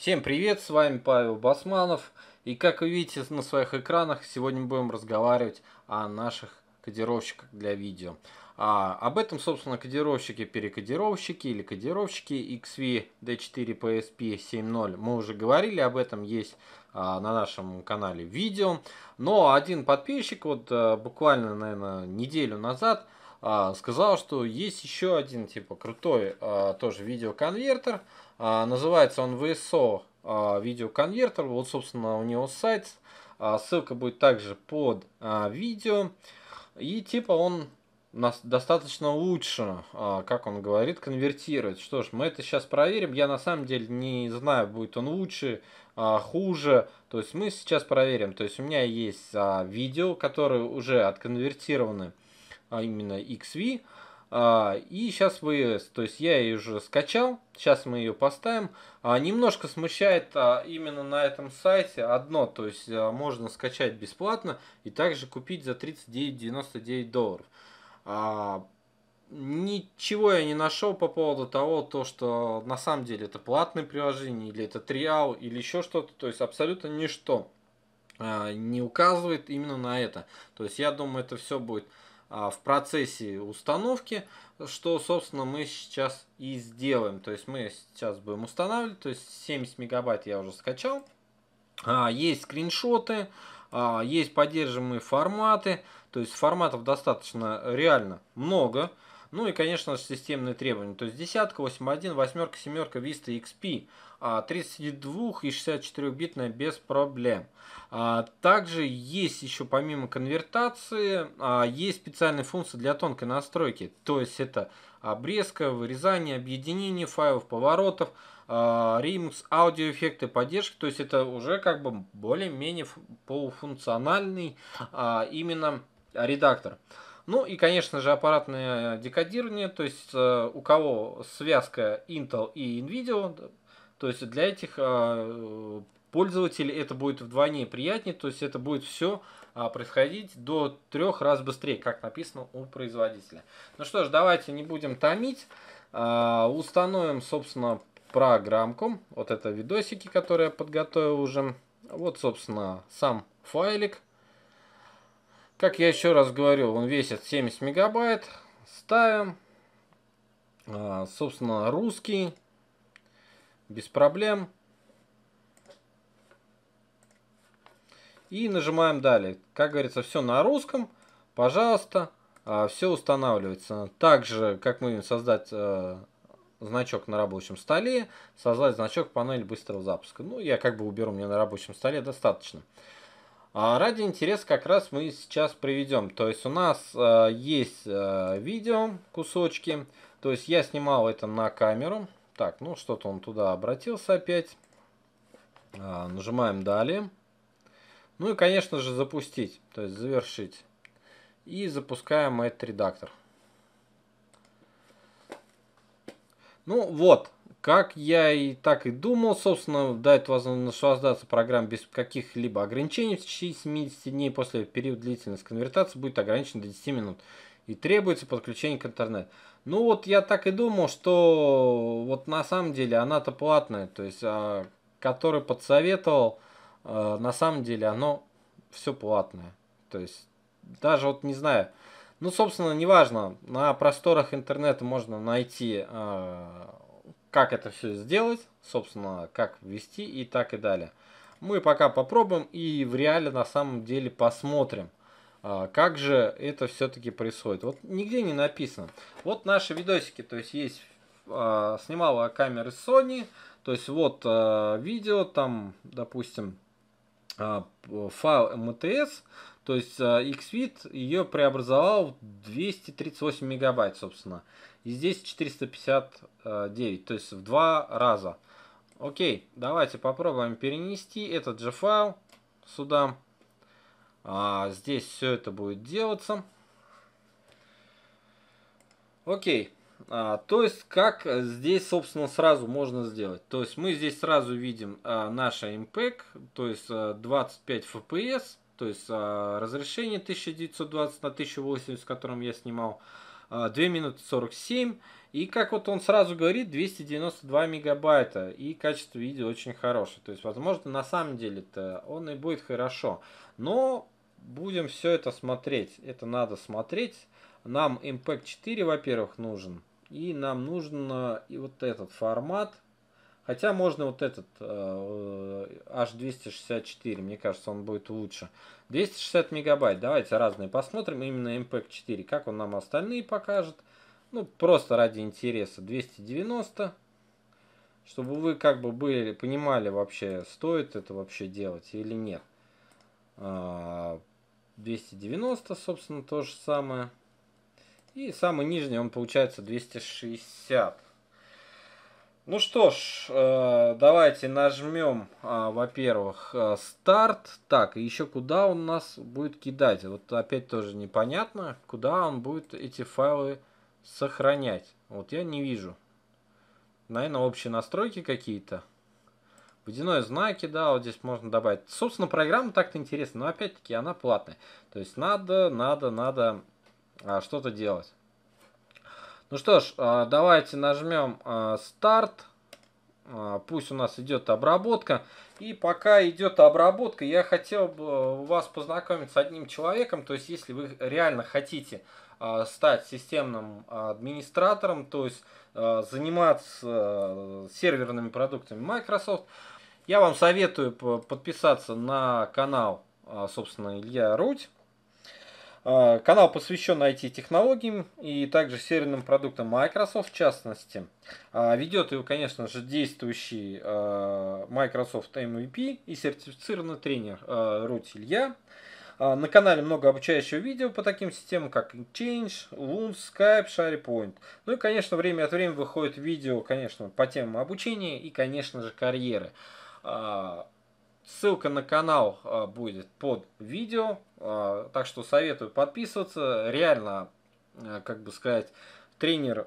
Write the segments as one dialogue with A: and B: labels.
A: Всем привет, с вами Павел Басманов. И как вы видите на своих экранах, сегодня будем разговаривать о наших кодировщиках для видео. А, об этом, собственно, кодировщики, перекодировщики или кодировщики XV D4 PSP 7.0. Мы уже говорили об этом, есть а, на нашем канале видео. Но один подписчик, вот а, буквально, наверное, неделю назад, а, сказал, что есть еще один типа крутой а, тоже видеоконвертер. А, называется он VSO а, видеоконвертер. Вот, собственно, у него сайт. А, ссылка будет также под а, видео. И типа он нас достаточно лучше, а, как он говорит, конвертирует. Что ж, мы это сейчас проверим. Я на самом деле не знаю, будет он лучше, а, хуже. То есть мы сейчас проверим. То есть у меня есть а, видео, которые уже отконвертированы а именно XV. А, и сейчас вы, то есть я ее уже скачал, сейчас мы ее поставим. А, немножко смущает а, именно на этом сайте одно, то есть можно скачать бесплатно и также купить за 39,99 долларов. Ничего я не нашел по поводу того, то, что на самом деле это платное приложение, или это триал, или еще что-то, то есть абсолютно ничто не указывает именно на это. То есть я думаю, это все будет а, в процессе установки, что, собственно, мы сейчас и сделаем. То есть мы сейчас будем устанавливать, то есть 70 мегабайт я уже скачал. А, есть скриншоты, а, есть поддерживаемые форматы, то есть форматов достаточно реально много. Ну и, конечно же, системные требования, то есть десятка, 8.1, восьмерка, семерка, Vista, XP – 32 а, и 64-битная без проблем. А, также есть еще помимо конвертации, а, есть специальные функции для тонкой настройки. То есть это обрезка, вырезание, объединение файлов, поворотов, ремикс, аудиоэффекты, поддержки, То есть это уже как бы более-менее полуфункциональный именно редактор. Ну и, конечно же, аппаратное декодирование, то есть э, у кого связка Intel и NVIDIA, то есть для этих а, пользователей это будет вдвойне приятнее, то есть это будет все а, происходить до трех раз быстрее, как написано у производителя. Ну что ж, давайте не будем томить. А, установим, собственно, программку. Вот это видосики, которые я подготовил уже. Вот, собственно, сам файлик. Как я еще раз говорю, он весит 70 мегабайт. Ставим. Собственно, русский без проблем. И нажимаем далее. Как говорится, все на русском. Пожалуйста, а, все устанавливается. Также, как мы видим, создать э, значок на рабочем столе, создать значок панель быстрого запуска. Ну, я как бы уберу, мне на рабочем столе достаточно. А ради интереса как раз мы сейчас приведем. То есть у нас э, есть э, видео кусочки. То есть я снимал это на камеру. Так, ну что-то он туда обратился опять. А, нажимаем «Далее». Ну и, конечно же, запустить, то есть завершить. И запускаем этот редактор. Ну вот, как я и так и думал, собственно, дает возможность создаться программ без каких-либо ограничений в течение 70 дней после периода длительности конвертации будет ограничен до 10 минут и требуется подключение к интернету. Ну вот я так и думал, что вот на самом деле она-то платная, то есть а, который подсоветовал, а, на самом деле оно все платное. То есть даже вот не знаю, ну собственно неважно, на просторах интернета можно найти, а, как это все сделать, собственно как ввести и так и далее. Мы пока попробуем и в реале на самом деле посмотрим а, как же это все-таки происходит. Вот нигде не написано. Вот наши видосики, то есть есть а, снимала камеры Sony, то есть вот а, видео, там, допустим, файл MTS, то есть XVID ее преобразовал в 238 мегабайт, собственно. И здесь 459, то есть в два раза. Окей, давайте попробуем перенести этот же файл сюда. А, здесь все это будет делаться. Окей. А, то есть, как здесь, собственно, сразу можно сделать. То есть, мы здесь сразу видим а, наш MPEG, то есть а, 25 FPS, то есть а, разрешение 1920 на 1080, с которым я снимал. 2 а, минуты 47. И как вот он сразу говорит, 292 мегабайта. И качество видео очень хорошее. То есть, возможно, на самом деле-то он и будет хорошо. Но будем все это смотреть. Это надо смотреть. Нам Impact 4, во-первых, нужен. И нам нужен и вот этот формат Хотя можно вот этот э, H264, мне кажется, он будет лучше. 260 мегабайт, давайте разные посмотрим, именно MPEG-4, как он нам остальные покажет. Ну, просто ради интереса, 290, чтобы вы как бы были, понимали вообще, стоит это вообще делать или нет. 290, а, собственно, то же самое. И самый нижний, он получается 260. Ну что ж, э, давайте нажмем, а, во-первых, э, старт. Так, и еще куда он нас будет кидать? Вот опять тоже непонятно, куда он будет эти файлы сохранять. Вот я не вижу. Наверное, общие настройки какие-то. Водяные знаки, да, вот здесь можно добавить. Собственно, программа так-то интересна, но опять-таки она платная. То есть надо, надо, надо а, что-то делать. Ну что ж, а, давайте нажмем а, старт. А, пусть у нас идет обработка. И пока идет обработка, я хотел бы э, вас познакомить с одним человеком. То есть, если вы реально хотите стать системным администратором, то есть заниматься э, серверными продуктами Microsoft, я вам советую подписаться на канал, собственно, Илья Руть. А, канал посвящен IT-технологиям и также серийным продуктам Microsoft в частности. А, ведет его, конечно же, действующий а, Microsoft MVP и сертифицированный тренер Руть Илья. На канале много обучающего видео по таким системам, как Change, Loom, Skype, SharePoint. Ну и, конечно, время от времени выходит видео, конечно, по темам обучения и, конечно же, карьеры. Ссылка на канал а, будет под видео, а, так что советую подписываться. Реально, а, как бы сказать, тренер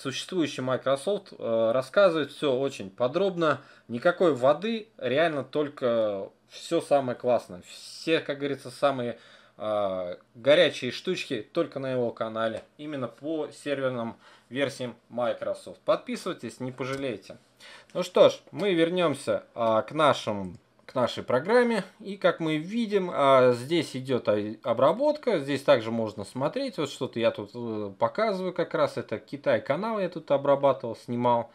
A: существующий Microsoft рассказывает все очень подробно, никакой воды, реально только все самое классное, все, как говорится, самые горячие штучки только на его канале, именно по серверным версиям Microsoft. Подписывайтесь, не пожалеете. Ну что ж, мы вернемся к нашим к нашей программе. И как мы видим, а, здесь идет обработка, здесь также можно смотреть. Вот что-то я тут э, показываю как раз, это Китай канал я тут обрабатывал, снимал.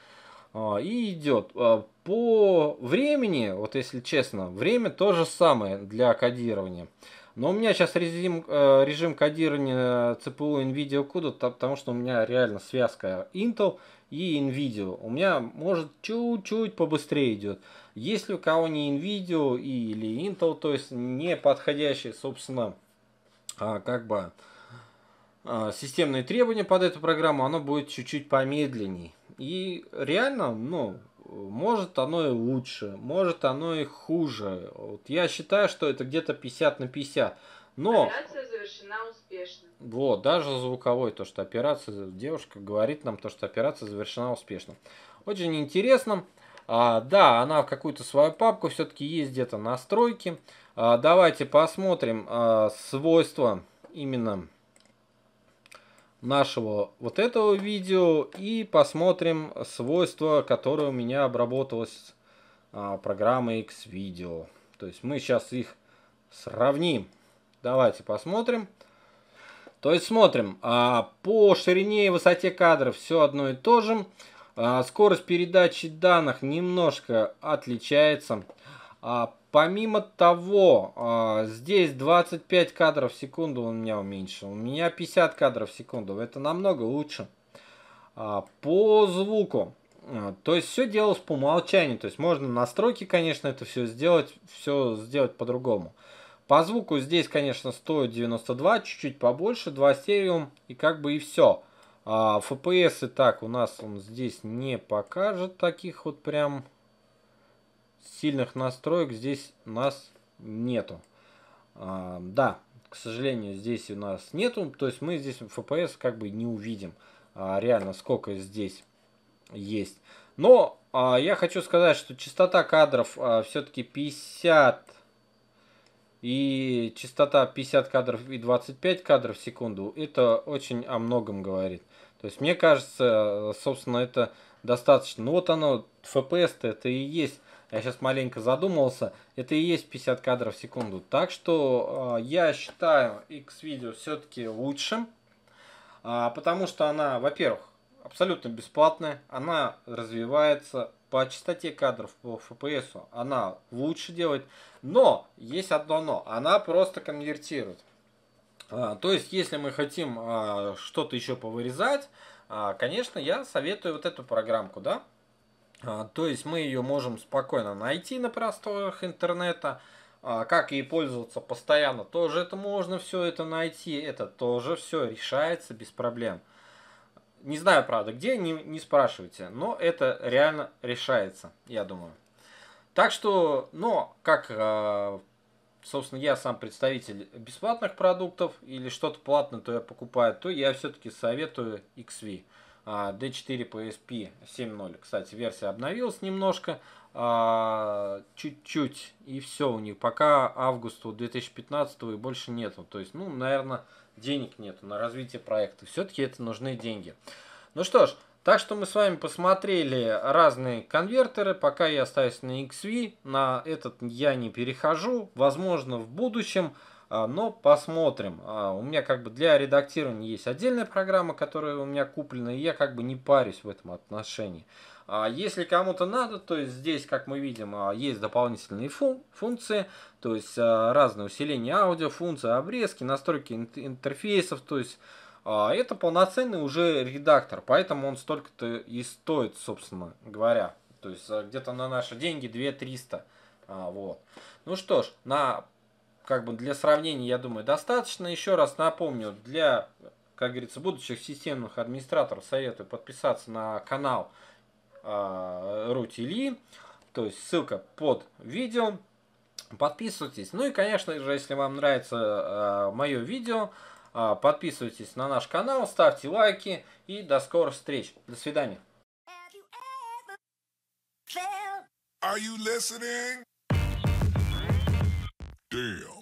A: А, и идет. А, по времени, вот если честно, время то же самое для кодирования. Но у меня сейчас режим, э, режим кодирования ЦПУ NVIDIA кода, потому что у меня реально связка Intel и NVIDIA. У меня, может, чуть-чуть побыстрее идет. Если у кого не NVIDIA или Intel, то есть не подходящие, собственно, а, как бы а, системные требования под эту программу, оно будет чуть-чуть помедленней. И реально, ну, может оно и лучше, может оно и хуже. Вот я считаю, что это где-то 50 на 50. Но... Операция завершена успешно. Вот, даже звуковой, то, что операция, девушка говорит нам, то, что операция завершена успешно. Очень интересно. А, да, она в какую-то свою папку все-таки есть где-то настройки. А, давайте посмотрим а, свойства именно нашего вот этого видео и посмотрим свойства, которые у меня обработалось а, программой X-Video. То есть мы сейчас их сравним. Давайте посмотрим. То есть смотрим, а, по ширине и высоте кадров все одно и то же. А, скорость передачи данных немножко отличается. А, помимо того, а, здесь 25 кадров в секунду он меня уменьшил. У меня 50 кадров в секунду. Это намного лучше. А, по звуку. А, то есть все делалось по умолчанию. То есть можно настройки, конечно, это все сделать, все сделать по-другому. По звуку здесь, конечно, стоит 92, чуть-чуть побольше, 2 стерео и как бы и все. А FPS и так у нас он здесь не покажет таких вот прям сильных настроек здесь нас нету. А, да, к сожалению, здесь у нас нету, то есть мы здесь FPS как бы не увидим а, реально, сколько здесь есть. Но а, я хочу сказать, что частота кадров а, все-таки 50 и частота 50 кадров и 25 кадров в секунду, это очень о многом говорит. То есть мне кажется, собственно, это достаточно. Ну вот оно, FPS-то это и есть я сейчас маленько задумался, это и есть 50 кадров в секунду. Так что э, я считаю X-видео все-таки лучшим, э, потому что она, во-первых, абсолютно бесплатная, она развивается по частоте кадров, по FPS она лучше делает, но есть одно но, она просто конвертирует. А, то есть, если мы хотим а, что-то еще повырезать, а, конечно, я советую вот эту программку, да, а, то есть мы ее можем спокойно найти на просторах интернета. А, как ей пользоваться постоянно, тоже это можно все это найти. Это тоже все решается без проблем. Не знаю, правда, где, не, не спрашивайте. Но это реально решается, я думаю. Так что, но как, а, собственно, я сам представитель бесплатных продуктов или что-то платное, то я покупаю, то я все-таки советую XV. D4 PSP 7.0. Кстати, версия обновилась немножко, а, чуть-чуть, и все у них. Пока августу 2015 и больше нету. То есть, ну, наверное, денег нету на развитие проекта. Все-таки это нужны деньги. Ну что ж, так что мы с вами посмотрели разные конвертеры. Пока я остаюсь на XV, на этот я не перехожу. Возможно, в будущем а, но посмотрим. А, у меня как бы для редактирования есть отдельная программа, которая у меня куплена, и я как бы не парюсь в этом отношении. А, если кому-то надо, то есть здесь, как мы видим, есть дополнительные фун функции, то есть разные усиления аудио, функции, обрезки, настройки интерфейсов, то есть это полноценный уже редактор, поэтому он столько-то и стоит, собственно говоря. То есть где-то на наши деньги 2 300. вот. Ну что ж, на как бы для сравнения, я думаю, достаточно. Еще раз напомню, для, как говорится, будущих системных администраторов советую подписаться на канал э, Рутили. То есть ссылка под видео. Подписывайтесь. Ну и, конечно же, если вам нравится э, а, мое видео, э, подписывайтесь на наш канал, ставьте лайки и до скорых встреч. До свидания. Are you listening? Damn.